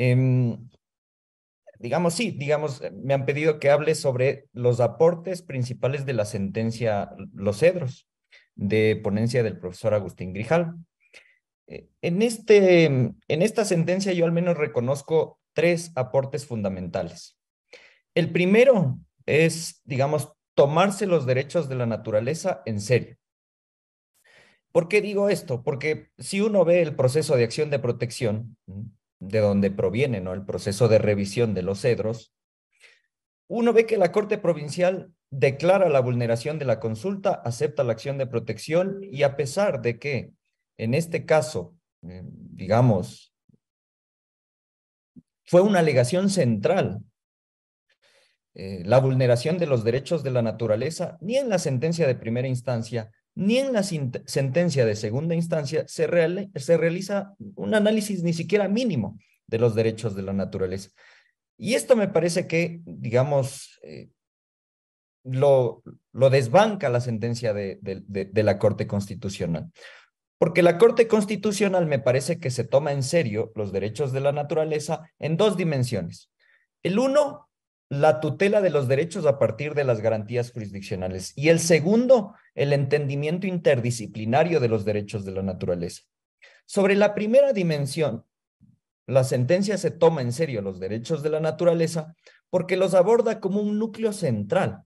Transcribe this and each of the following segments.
Em, digamos, sí, digamos, eh, me han pedido que hable sobre los aportes principales de la sentencia Los Cedros, de ponencia del profesor Agustín Grijal. Eh, en, este, em, en esta sentencia yo al menos reconozco tres aportes fundamentales. El primero es, digamos, tomarse los derechos de la naturaleza en serio. ¿Por qué digo esto? Porque si uno ve el proceso de acción de protección, de donde proviene ¿no? el proceso de revisión de los cedros, uno ve que la Corte Provincial declara la vulneración de la consulta, acepta la acción de protección y a pesar de que en este caso, eh, digamos, fue una alegación central eh, la vulneración de los derechos de la naturaleza, ni en la sentencia de primera instancia, ni en la sentencia de segunda instancia se, realiza un análisis ni siquiera mínimo de los derechos de la naturaleza. Y esto me parece que, digamos, eh, lo, desbanca la sentencia de, la Corte Constitucional. Porque la Corte Constitucional me parece que se toma en serio los derechos de la naturaleza en dos dimensiones. El uno, la tutela de los derechos a partir de las garantías jurisdiccionales. Y el segundo, el entendimiento interdisciplinario de los derechos de la naturaleza. Sobre la primera dimensión, la sentencia se toma en serio los derechos de la naturaleza porque los aborda como un núcleo central,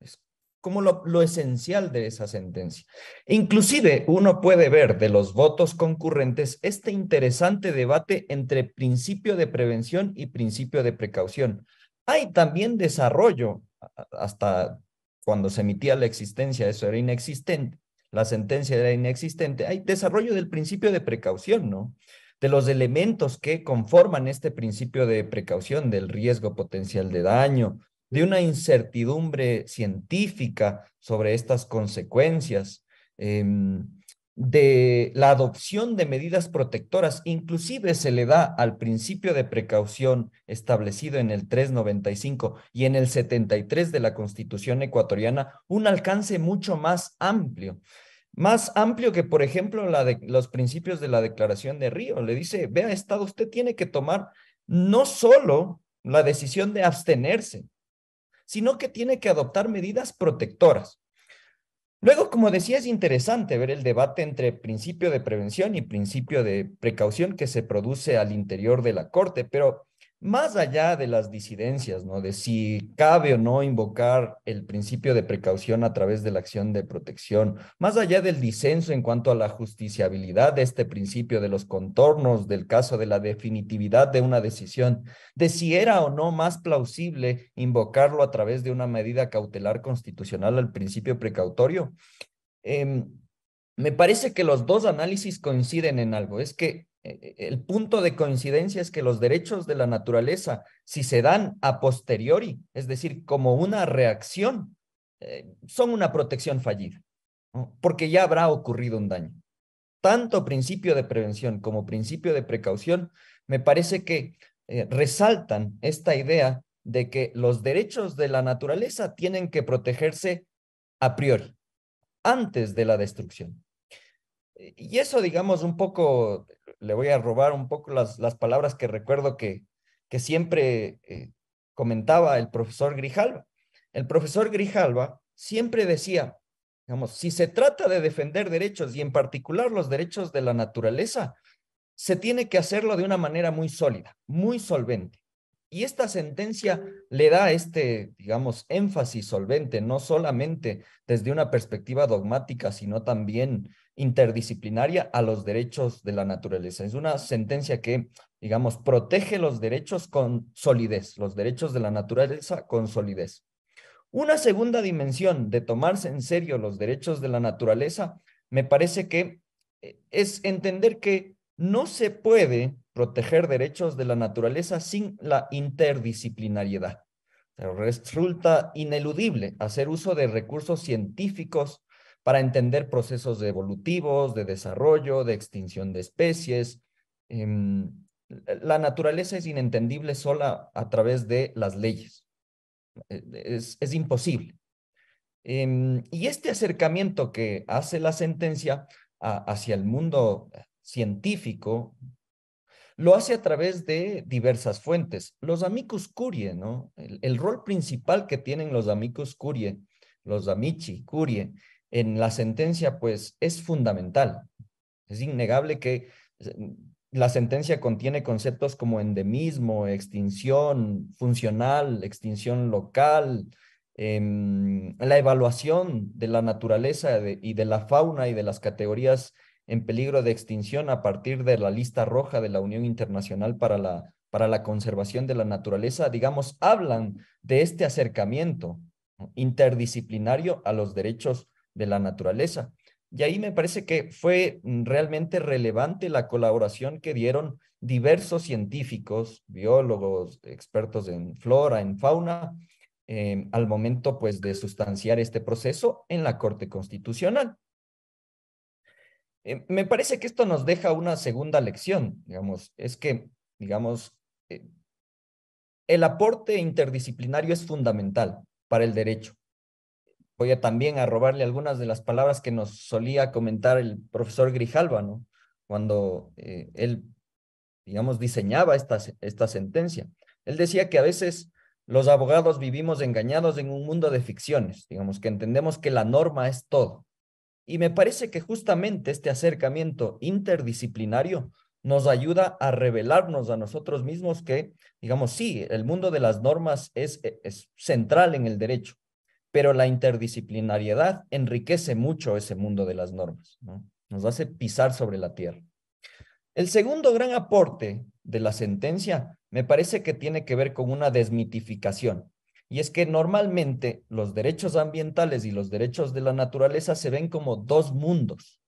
es como lo, lo esencial de esa sentencia. Inclusive uno puede ver de los votos concurrentes este interesante debate entre principio de prevención y principio de precaución, hay ah, también desarrollo, hasta cuando se emitía la existencia, eso era inexistente, la sentencia era inexistente. Hay desarrollo del principio de precaución, ¿no? De los elementos que conforman este principio de precaución, del riesgo potencial de daño, de una incertidumbre científica sobre estas consecuencias. Em, de la adopción de medidas protectoras, inclusive se le da al principio de precaución establecido en el 395 y en el 73 de la Constitución ecuatoriana un alcance mucho más amplio, más amplio que, por ejemplo, la de, los principios de la Declaración de Río. Le dice, vea, Estado, usted tiene que tomar no solo la decisión de abstenerse, sino que tiene que adoptar medidas protectoras. Luego, como decía, es interesante ver el debate entre principio de prevención y principio de precaución que se produce al interior de la Corte, pero más allá de las disidencias, ¿no? De si cabe o no invocar el principio de precaución a través de la acción de protección, más allá del disenso en cuanto a la justiciabilidad de este principio, de los contornos del caso, de la definitividad de una decisión, de si era o no más plausible invocarlo a través de una medida cautelar constitucional al principio precautorio, eh, me parece que los dos análisis coinciden en algo. Es que eh, eh, el punto de coincidencia es que los derechos de la naturaleza, si se dan a posteriori, es decir, como una reacción, eh, son una protección fallida, porque ya habrá ocurrido un daño. Tanto principio de prevención como principio de precaución, me parece que resaltan esta idea de que los derechos de la naturaleza tienen que protegerse a priori, antes de la destrucción. Y eso, digamos, un poco, le voy a robar un poco las, palabras que recuerdo que, que siempre eh, comentaba el profesor Grijalva. El profesor Grijalva siempre decía, digamos, si se trata de defender derechos y en particular los derechos de la naturaleza, se tiene que hacerlo de una manera muy sólida, muy solvente. Y esta sentencia le da este, digamos, énfasis solvente, no solamente desde una perspectiva dogmática, sino también interdisciplinaria a los derechos de la naturaleza. Es una sentencia que, digamos, protege los derechos con solidez, los derechos de la naturaleza con solidez. Una segunda dimensión de tomarse en serio los derechos de la naturaleza, me parece que eh, es entender que no se puede proteger derechos de la naturaleza sin la interdisciplinariedad. resulta ineludible hacer uso de recursos científicos para entender procesos evolutivos, de desarrollo, de extinción de especies. Em, la naturaleza es inentendible sola a través de las leyes. E, es, es imposible. Em, y este acercamiento que hace la sentencia hacia el mundo científico, lo hace a través de diversas fuentes. Los amicus curie, ¿no? El, rol principal que tienen los amicus curie, los amici curie, en la sentencia, pues, es fundamental. Es innegable que la sentencia contiene conceptos como endemismo, extinción funcional, extinción local, em, la evaluación de la naturaleza y de la fauna y de las categorías en peligro de extinción a partir de la lista roja de la Unión Internacional para la, para la Conservación de la Naturaleza, digamos, hablan de este acercamiento interdisciplinario a los derechos de la naturaleza. Y ahí me parece que fue mm, realmente relevante la colaboración que dieron diversos científicos, biólogos, expertos en flora, en fauna, eh, al momento pues de sustanciar este proceso en la Corte Constitucional. Eh, me parece que esto nos deja una segunda lección, digamos, es que, digamos, eh, el aporte interdisciplinario es fundamental para el derecho. Voy a también a robarle algunas de las palabras que nos solía comentar el profesor Grijalva, ¿no? Cuando eh, él, digamos, diseñaba esta sentencia. Él decía que a veces los abogados vivimos engañados en un mundo de ficciones, digamos, que entendemos que la norma es todo y me parece que justamente este acercamiento interdisciplinario nos ayuda a revelarnos a nosotros mismos que, digamos, sí, el mundo de las normas es, e, central en el derecho, pero la interdisciplinariedad enriquece mucho ese mundo de las normas, nos hace pisar sobre la tierra. El segundo gran aporte de la sentencia me parece que tiene que ver con una desmitificación. Y es que normalmente los derechos ambientales y los derechos de la naturaleza se ven como dos mundos.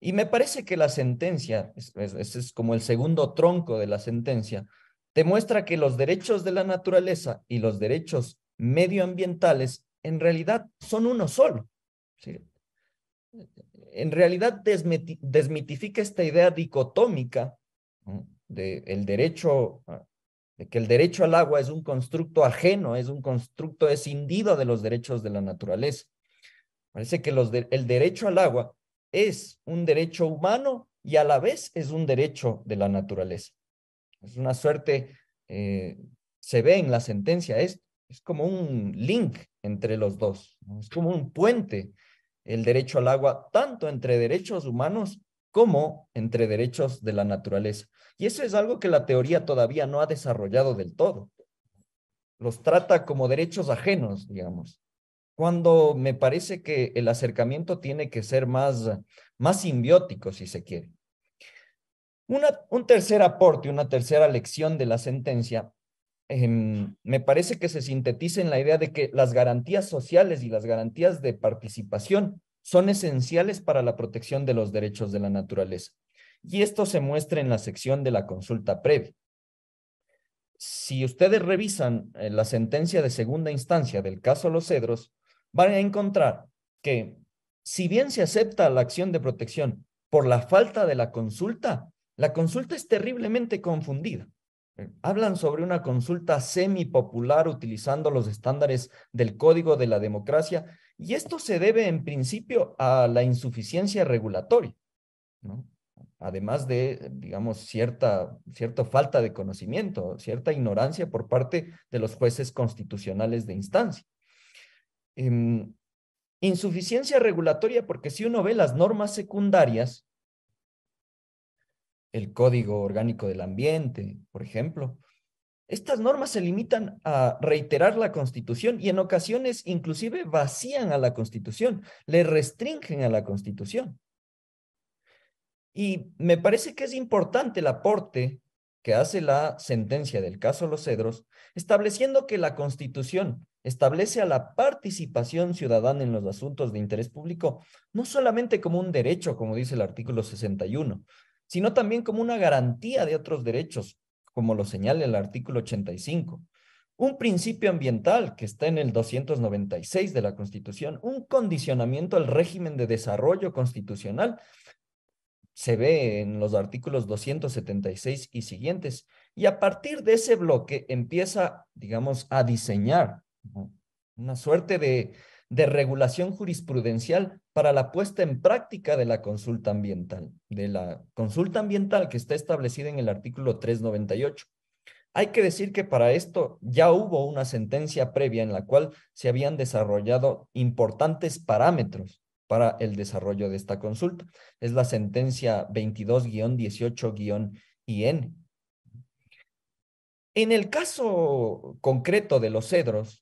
Y me parece que la sentencia, ese es, como el segundo tronco de la sentencia, demuestra que los derechos de la naturaleza y los derechos medioambientales en realidad son uno solo. En realidad desmitifica esta idea dicotómica de del derecho que el derecho al agua es un constructo ajeno, es un constructo escindido de los derechos de la naturaleza. Parece que el derecho al agua es un derecho humano y a la vez es un derecho de la naturaleza. Es una suerte, eh, se ve en la sentencia, es, es como un link entre los dos, es como un puente el derecho al agua, tanto entre derechos humanos como entre derechos de la naturaleza. Y eso es algo que la teoría todavía no ha desarrollado del todo. Los trata como derechos ajenos, digamos. Cuando me parece que el acercamiento tiene que ser más, más simbiótico, si se quiere. un tercer aporte, una tercera lección de la sentencia, em, me parece que se sintetiza en la idea de que las garantías sociales y las garantías de participación son esenciales para la protección de los derechos de la naturaleza. Y esto se muestra en la sección de la consulta previa. Si ustedes revisan eh, la sentencia de segunda instancia del caso Los Cedros, van a encontrar que si bien se acepta la acción de protección por la falta de la consulta, la consulta es terriblemente confundida. Eh, hablan sobre una consulta semipopular utilizando los estándares del Código de la Democracia y esto se debe en principio a la insuficiencia regulatoria, además de, digamos, cierta, cierta falta de conocimiento, cierta ignorancia por parte de los jueces constitucionales de instancia. Em, insuficiencia regulatoria porque si uno ve las normas secundarias, el Código Orgánico del Ambiente, por ejemplo, estas normas se limitan a reiterar la Constitución y en ocasiones inclusive vacían a la Constitución, le restringen a la Constitución. Y me parece que es importante el aporte que hace la sentencia del caso Los Cedros, estableciendo que la Constitución establece a la participación ciudadana en los asuntos de interés público no solamente como un derecho, como dice el artículo 61, sino también como una garantía de otros derechos, como lo señala el artículo 85. Un principio ambiental que está en el 296 de la Constitución, un condicionamiento al régimen de desarrollo constitucional, se ve en los artículos 276 y siguientes. Y a partir de ese bloque empieza, digamos, a diseñar una suerte de, de regulación jurisprudencial para la puesta en práctica de la consulta ambiental, de la consulta ambiental que está establecida en el artículo 398. Hay que decir que para esto ya hubo una sentencia previa en la cual se habían desarrollado importantes parámetros para el desarrollo de esta consulta. Es la sentencia 22-18-IN. En el caso concreto de los cedros,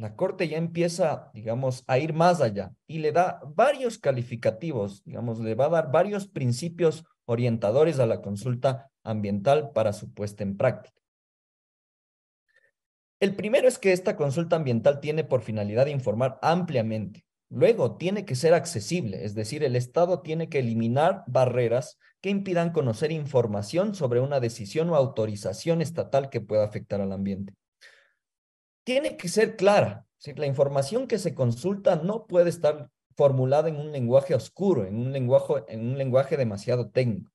la Corte ya empieza, digamos, a ir más allá y le da varios calificativos, digamos, le va a dar varios principios orientadores a la consulta ambiental para su puesta en práctica. El primero es que esta consulta ambiental tiene por finalidad informar ampliamente. Luego, tiene que ser accesible, es decir, el Estado tiene que eliminar barreras que impidan conocer información sobre una decisión o autorización estatal que pueda afectar al ambiente tiene que ser clara. Si La información que se consulta no puede estar formulada en un lenguaje oscuro, en un lenguaje, en un lenguaje demasiado técnico.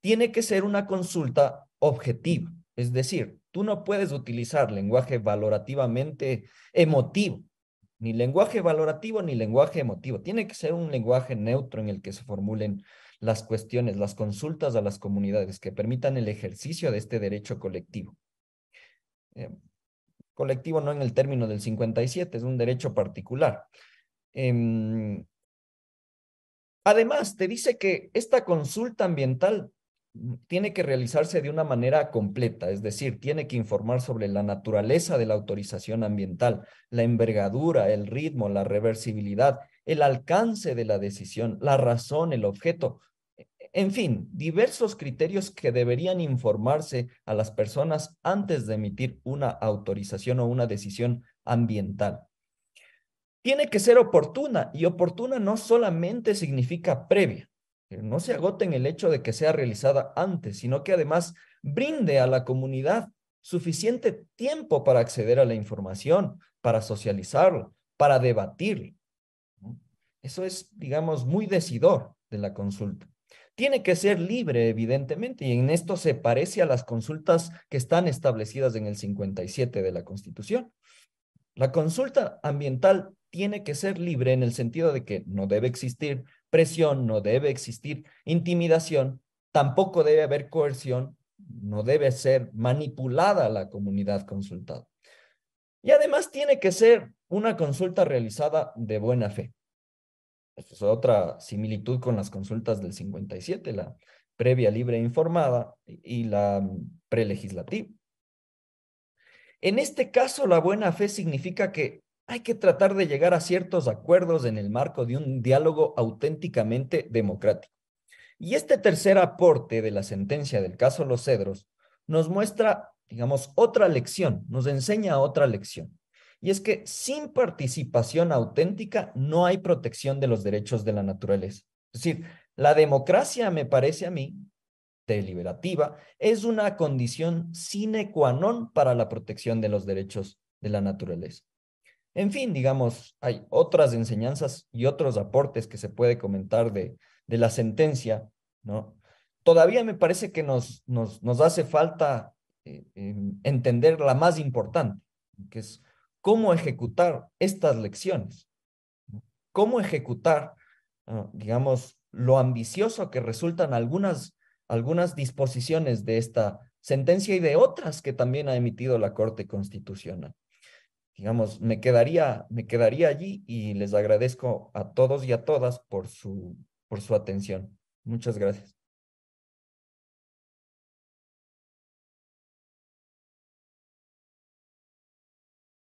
Tiene que ser una consulta objetiva, es decir, tú no puedes utilizar lenguaje valorativamente emotivo, ni lenguaje valorativo ni lenguaje emotivo. Tiene que ser un lenguaje neutro en el que se formulen las cuestiones, las consultas a las comunidades que permitan el ejercicio de este derecho colectivo. Eh, colectivo no en el término del 57, es un derecho particular. Em, además, te dice que esta consulta ambiental tiene que realizarse de una manera completa, es decir, tiene que informar sobre la naturaleza de la autorización ambiental, la envergadura, el ritmo, la reversibilidad, el alcance de la decisión, la razón, el objeto, en fin, diversos criterios que deberían informarse a las personas antes de emitir una autorización o una decisión ambiental. Tiene que ser oportuna y oportuna no solamente significa previa. No se agote en el hecho de que sea realizada antes, sino que además brinde a la comunidad suficiente tiempo para acceder a la información, para socializarlo, para debatirlo. Eso es, digamos, muy decidor de la consulta tiene que ser libre, evidentemente, y en esto se parece a las consultas que están establecidas en el 57 de la Constitución. La consulta ambiental tiene que ser libre en el sentido de que no debe existir presión, no debe existir intimidación, tampoco debe haber coerción, no debe ser manipulada la comunidad consultada. Y además tiene que ser una consulta realizada de buena fe es otra similitud con las consultas del 57, la previa libre e informada y la prelegislativa. En este caso, la buena fe significa que hay que tratar de llegar a ciertos acuerdos en el marco de un diálogo auténticamente democrático. Y este tercer aporte de la sentencia del caso Los Cedros nos muestra, digamos, otra lección, nos enseña otra lección y es que sin participación auténtica no hay protección de los derechos de la naturaleza. Es decir, la democracia, me parece a mí, deliberativa, es una condición sine qua non para la protección de los derechos de la naturaleza. En fin, digamos, hay otras enseñanzas y otros aportes que se puede comentar de, la sentencia, ¿no? Todavía me parece que nos, nos, hace falta eh, entender la más importante, que es cómo ejecutar estas lecciones, cómo ejecutar, ah, digamos, lo ambicioso que resultan algunas, algunas disposiciones de esta sentencia y de otras que también ha emitido la Corte Constitucional. Digamos, me quedaría, me quedaría allí y les agradezco a todos y a todas por su, por su atención. Muchas gracias.